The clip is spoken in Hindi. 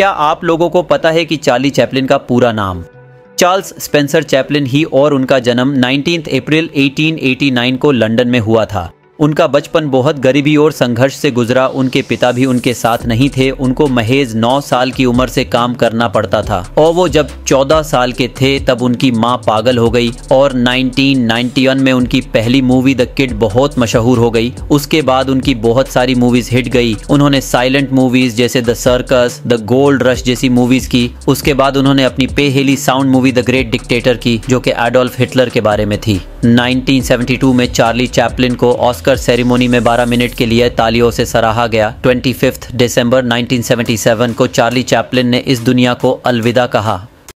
क्या आप लोगों को पता है कि चार्ली चैपलिन का पूरा नाम चार्ल्स स्पेंसर चैपलिन ही और उनका जन्म 19 अप्रैल 1889 को लंदन में हुआ था उनका बचपन बहुत गरीबी और संघर्ष से गुजरा उनके पिता भी उनके साथ नहीं थे उनको महेज 9 साल की उम्र से काम करना पड़ता था और वो जब 14 साल के थे तब उनकी माँ पागल हो गई और 1991 में उनकी पहली मूवी द किड बहुत मशहूर हो गई उसके बाद उनकी बहुत सारी मूवीज हिट गई उन्होंने साइलेंट मूवीज जैसे the Circus the Gold Rush जैसी मूवीज की उसके बाद उन्होंने अपनी पेहेली sound movie the Great Dictator की जो कि एडोल्फ हिटलर के बारे में थी 1972 में चार्ली चैपलिन को ऑस्कर सेरेमनी में 12 मिनट के लिए तालियों से सराहा गया 25 दिसंबर 1977 को चार्ली चैपलिन ने इस दुनिया को अलविदा कहा